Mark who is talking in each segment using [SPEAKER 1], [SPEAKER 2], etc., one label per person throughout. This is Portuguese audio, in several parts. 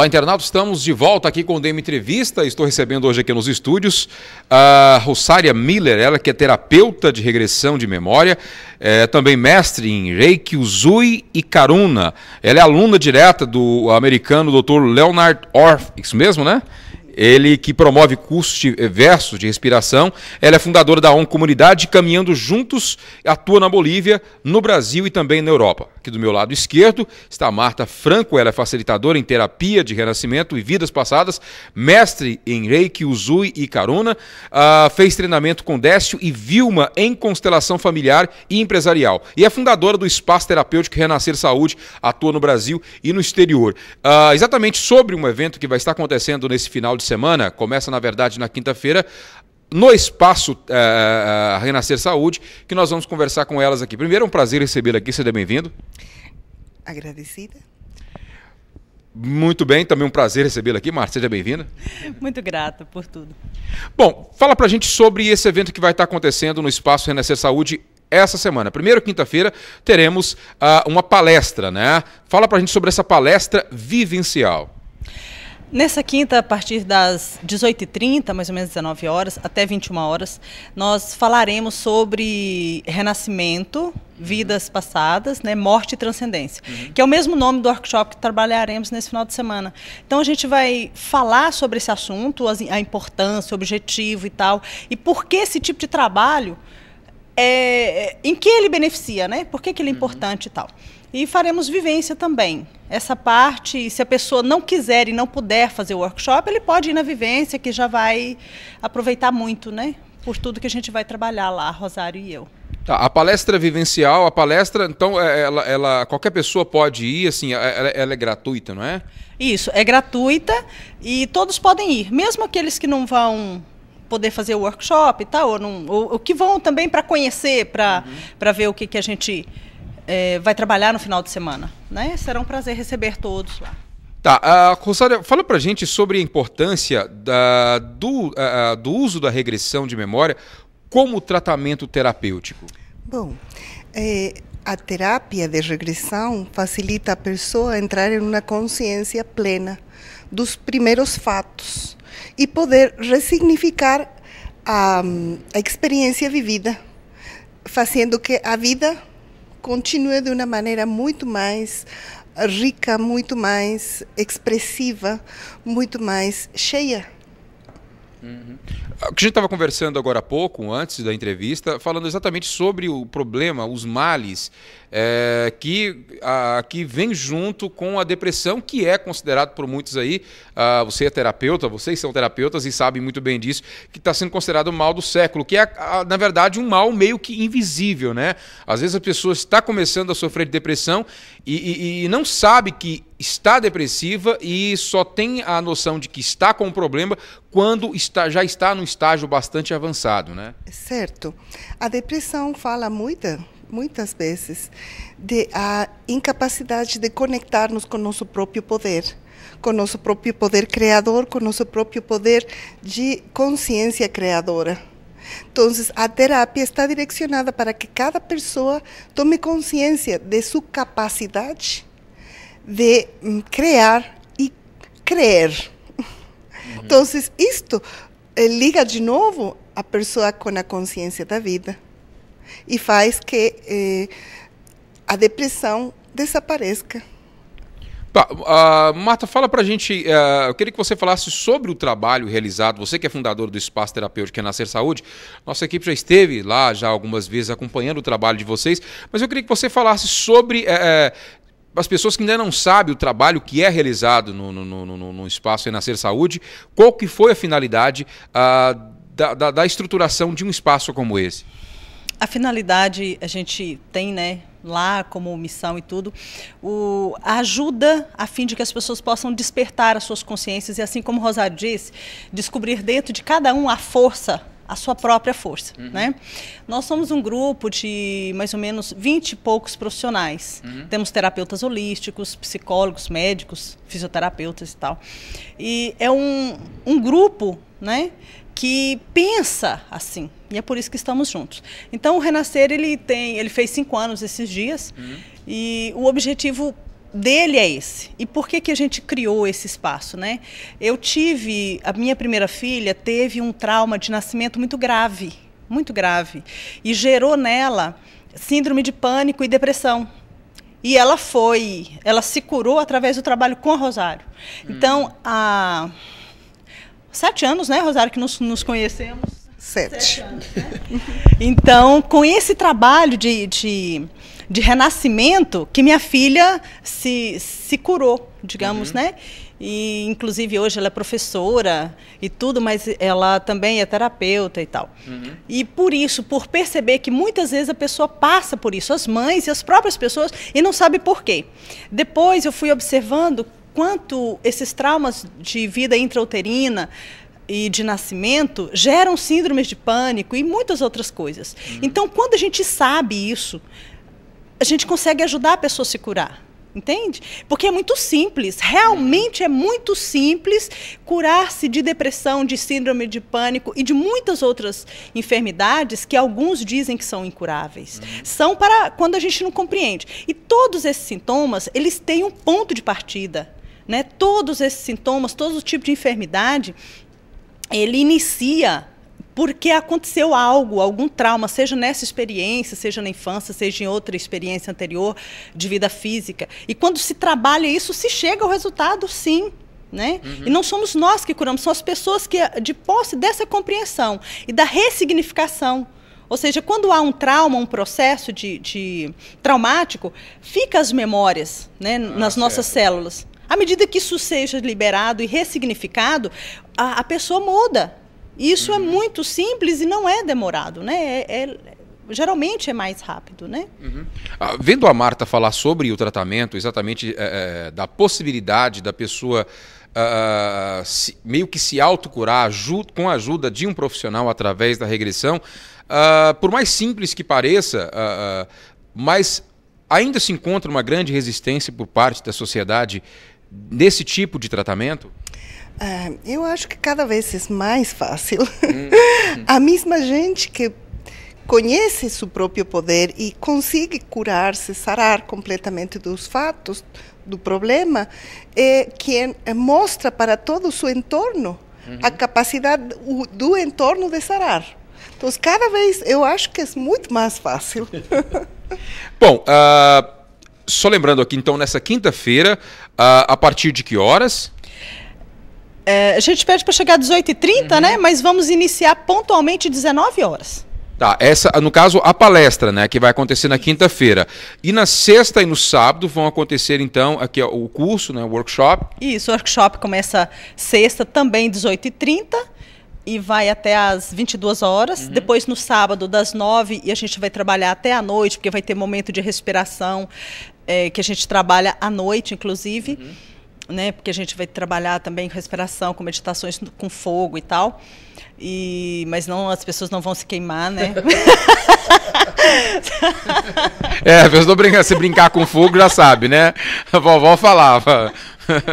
[SPEAKER 1] Olá, internauta, estamos de volta aqui com o DM Entrevista. Estou recebendo hoje aqui nos estúdios a Rosária Miller, ela que é terapeuta de regressão de memória, é também mestre em Reiki, usui e Karuna. Ela é aluna direta do americano Dr. Leonard Orff, isso mesmo, né? ele que promove cursos diversos de eh, respiração. Ela é fundadora da ONU Comunidade Caminhando Juntos, atua na Bolívia, no Brasil e também na Europa. Aqui do meu lado esquerdo está a Marta Franco, ela é facilitadora em terapia de renascimento e vidas passadas, mestre em Reiki, Uzui e Karuna, uh, ah, fez treinamento com Décio e Vilma em constelação familiar e empresarial. E é fundadora do Espaço Terapêutico Renascer Saúde, atua no Brasil e no exterior. Uh, exatamente sobre um evento que vai estar acontecendo nesse final de semana, começa na verdade na quinta-feira, no espaço uh, Renascer Saúde, que nós vamos conversar com elas aqui. Primeiro, é um prazer recebê-la aqui, seja bem-vindo.
[SPEAKER 2] Agradecida.
[SPEAKER 1] Muito bem, também um prazer recebê-la aqui, Marta. Seja bem-vinda.
[SPEAKER 2] Muito grata por tudo.
[SPEAKER 1] Bom, fala pra gente sobre esse evento que vai estar acontecendo no Espaço Renascer Saúde essa semana. Primeiro, quinta-feira, teremos uh, uma palestra, né? Fala pra gente sobre essa palestra vivencial.
[SPEAKER 3] Nessa quinta, a partir das 18h30, mais ou menos 19 horas, até 21 horas, nós falaremos sobre renascimento, uhum. vidas passadas, né, morte e transcendência, uhum. que é o mesmo nome do workshop que trabalharemos nesse final de semana. Então a gente vai falar sobre esse assunto, a importância, o objetivo e tal, e por que esse tipo de trabalho é, é, em que ele beneficia, né? Por que, que ele é uhum. importante uhum. e tal. E faremos vivência também. Essa parte, se a pessoa não quiser e não puder fazer o workshop, ele pode ir na vivência, que já vai aproveitar muito, né? Por tudo que a gente vai trabalhar lá, Rosário e eu.
[SPEAKER 1] Tá, a palestra vivencial, a palestra, então, é, ela, ela qualquer pessoa pode ir, assim, ela, ela, é gratuita, não é? Isso, é gratuita
[SPEAKER 3] e todos podem ir, mesmo aqueles que não vão poder fazer o workshop e tal, ou, não, ou, ou que vão também para conhecer, para uhum. ver o que, que a gente é, vai trabalhar no final de semana. Né? Será um prazer receber todos lá.
[SPEAKER 1] Tá, uh, Rosário, fala para gente sobre a importância da, do, uh, do uso da regressão de memória como tratamento terapêutico.
[SPEAKER 2] Bom, é, a terapia de regressão facilita a pessoa a entrar em uma consciência plena dos primeiros fatos e poder ressignificar a, a experiência vivida, fazendo que a vida continue de uma maneira muito mais rica, muito mais expressiva, muito mais cheia.
[SPEAKER 1] Uhum. O que a gente estava conversando agora há pouco, antes da entrevista, falando exatamente sobre o problema, os males é, que, a, que vem junto com a depressão, que é considerado por muitos aí, a, ah, você é terapeuta, vocês são terapeutas e sabem muito bem disso, que está sendo considerado o mal do século, que é, a, na verdade, um mal meio que invisível, né? Às vezes a pessoa está começando a sofrer de depressão e, e, e não sabe que está depressiva e só tem a noção de que está com um problema quando está, já está num estágio bastante avançado, né?
[SPEAKER 2] Certo. A depressão fala muita, muitas vezes de a incapacidade de conectarmos com nosso próprio poder, com nosso próprio poder criador, com nosso próprio poder de consciência criadora. Então, a terapia está direcionada para que cada pessoa tome consciência de sua capacidade de hum, criar e crer. Uhum. Então, isto eh, liga de novo a pessoa com a consciência da vida e faz que eh, a depressão desapareça.
[SPEAKER 1] Tá, uh, Marta, fala pra gente. Uh, eu queria que você falasse sobre o trabalho realizado. Você que é fundador do Espaço Terapêutico é Nascer Saúde, nossa equipe já esteve lá já algumas vezes acompanhando o trabalho de vocês, mas eu queria que você falasse sobre uh, as pessoas que ainda não sabem o trabalho que é realizado no, no, no, no espaço Renascer Saúde, qual que foi a finalidade ah, da, da, da, estruturação de um espaço como esse?
[SPEAKER 3] A finalidade a gente tem, né, lá como missão e tudo, o, a ajuda a fim de que as pessoas possam despertar as suas consciências e, assim como o Rosário disse, descobrir dentro de cada um a força a sua própria força. Uhum. Né? Nós somos um grupo de mais ou menos 20 e poucos profissionais. Uhum. Temos terapeutas holísticos, psicólogos, médicos, fisioterapeutas e tal. E é um, um grupo né, que pensa assim. E é por isso que estamos juntos. Então o Renascer ele tem, ele fez cinco anos esses dias. Uhum. E o objetivo dele é esse. E por que, que a gente criou esse espaço, né? Eu tive, a minha primeira filha teve um trauma de nascimento muito grave, muito grave, e gerou nela síndrome de pânico e depressão. E ela foi, ela se curou através do trabalho com a Rosário. Hum. Então, há sete anos, né, Rosário, que nos, nos conhecemos? Sete. sete anos, né? então, com esse trabalho de, de de renascimento que minha filha se, se curou, digamos, uhum. né? E, inclusive, hoje ela é professora e tudo, mas ela também é terapeuta e tal. Uhum. E por isso, por perceber que muitas vezes a pessoa passa por isso, as mães e as próprias pessoas, e não sabe por quê. Depois eu fui observando quanto esses traumas de vida intrauterina e de nascimento geram síndromes de pânico e muitas outras coisas. Uhum. Então, quando a gente sabe isso, a gente consegue ajudar a pessoa a se curar. Entende? Porque é muito simples, realmente é muito simples curar-se de depressão, de síndrome de pânico e de muitas outras enfermidades que alguns dizem que são incuráveis. Uhum. São para quando a gente não compreende. E todos esses sintomas, eles têm um ponto de partida. Né? Todos esses sintomas, todo tipo de enfermidade, ele inicia porque aconteceu algo, algum trauma, seja nessa experiência, seja na infância, seja em outra experiência anterior de vida física. E quando se trabalha isso, se chega ao resultado, sim. Né? Uhum. E não somos nós que curamos, são as pessoas que, de posse dessa compreensão e da ressignificação. Ou seja, quando há um trauma, um processo de, de traumático, fica as memórias né, ah, nas certo. nossas células. À medida que isso seja liberado e ressignificado, a, a pessoa muda. Isso é uhum. é muito simples e não é demorado, né? É, é, geralmente é mais rápido, né? Uhum.
[SPEAKER 1] Ah, vendo a Marta falar sobre o tratamento, exatamente é, é da possibilidade da pessoa Uh, se, meio que se autocurar ajuda, com a ajuda de um profissional através da regressão, uh, por mais simples que pareça, uh, mas ainda se encontra uma grande resistência por parte da sociedade nesse tipo de tratamento?
[SPEAKER 2] Uh, eu acho que cada vez é mais fácil. Hum. a mesma gente que conhece seu próprio poder e consegue curar-se, sarar completamente dos fatos, do problema, é quem mostra para todo o seu entorno uhum. a capacidade do entorno de sarar. Então, cada vez eu acho que é muito mais fácil.
[SPEAKER 1] Bom, uh, só lembrando aqui, então, nessa quinta-feira, uh, a partir de que horas?
[SPEAKER 3] É, a gente pede para chegar às 18h30, uhum. né? Mas vamos iniciar pontualmente 19 horas.
[SPEAKER 1] Tá, essa, no caso, a palestra, né, que vai acontecer na quinta-feira. E na sexta e no sábado vão acontecer, então, aqui ó, o curso, né, o workshop.
[SPEAKER 3] Isso, o workshop começa sexta, também 18h30 e vai até às 22 horas. Uhum. Depois no sábado das 9 e a gente vai trabalhar até a noite, porque vai ter momento de respiração é, que a gente trabalha à noite, inclusive. Uhum né? Porque a gente vai trabalhar também com respiração, com meditações com fogo e tal. E, mas não, as pessoas não vão se queimar, né?
[SPEAKER 1] é, a pessoa brinca, se brincar com fogo já sabe, né? A vovó falava.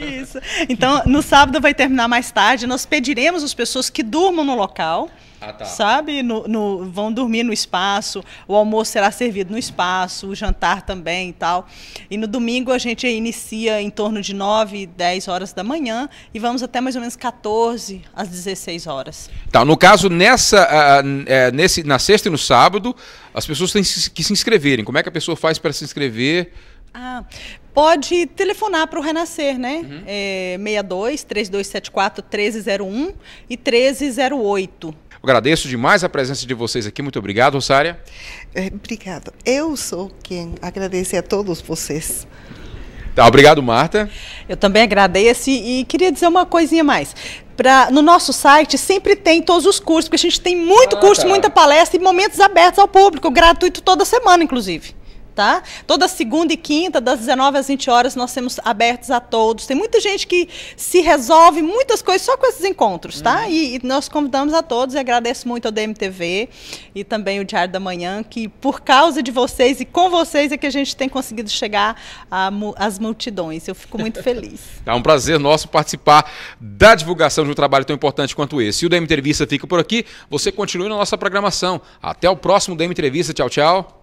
[SPEAKER 2] Isso.
[SPEAKER 3] Então, no sábado vai terminar mais tarde. Nós pediremos as pessoas que durmam no local. Ah, tá. Sabe? No, no, vão dormir no espaço, o almoço será servido no espaço, o jantar também e tal. E no domingo a gente inicia em torno de 9, 10 horas da manhã e vamos até mais ou menos 14 às 16 horas.
[SPEAKER 1] Tá, no caso, nessa, uh, uh, nesse, na sexta e no sábado, as pessoas têm que se inscreverem. Como é que a pessoa faz para se inscrever?
[SPEAKER 3] Ah, pode telefonar para o Renascer, né? Uhum. É, 62 3274 1301 e 1308
[SPEAKER 1] agradeço demais a presença de vocês aqui. Muito obrigado, Rosária.
[SPEAKER 2] É, Obrigada. Eu sou quem agradece a todos vocês.
[SPEAKER 1] Tá, obrigado, Marta.
[SPEAKER 2] Eu também agradeço e, e queria dizer uma coisinha mais.
[SPEAKER 3] Pra, no nosso site sempre tem todos os cursos, porque a gente tem muito ah, curso, tá. muita palestra e momentos abertos ao público, gratuito toda semana, inclusive tá? Toda segunda e quinta, das 19 às 20 horas, nós temos abertos a todos. Tem muita gente que se resolve muitas coisas só com esses encontros, tá? Uhum. E, e, nós convidamos a todos e agradeço muito ao DMTV e também o Diário da Manhã, que por causa de vocês e com vocês é que a gente tem conseguido chegar às multidões. Eu fico muito feliz.
[SPEAKER 1] é um prazer nosso participar da divulgação de um trabalho tão importante quanto esse. E o DM Entrevista fica por aqui. Você continue na nossa programação. Até o próximo DM Entrevista. Tchau, tchau.